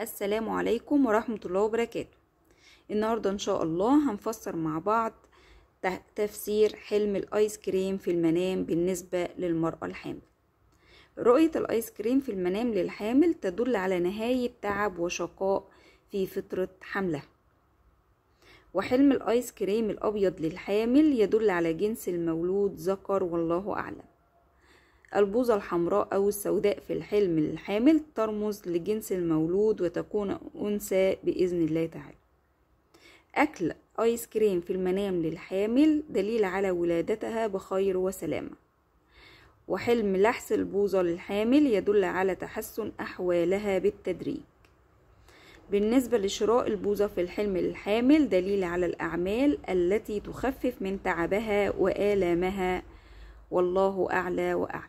السلام عليكم ورحمة الله وبركاته النهاردة إن شاء الله هنفسر مع بعض تفسير حلم الآيس كريم في المنام بالنسبة للمرأة الحامل رؤية الآيس كريم في المنام للحامل تدل على نهاية تعب وشقاء في فترة حملها وحلم الآيس كريم الأبيض للحامل يدل على جنس المولود ذكر والله أعلم البوظة الحمراء أو السوداء في الحلم الحامل ترمز لجنس المولود وتكون أنثى بإذن الله تعالى أكل آيس كريم في المنام للحامل دليل على ولادتها بخير وسلامة وحلم لحس البوظة للحامل يدل على تحسن أحوالها بالتدريج بالنسبة لشراء البوظة في الحلم للحامل دليل على الأعمال التي تخفف من تعبها وآلامها والله أعلى وأعلى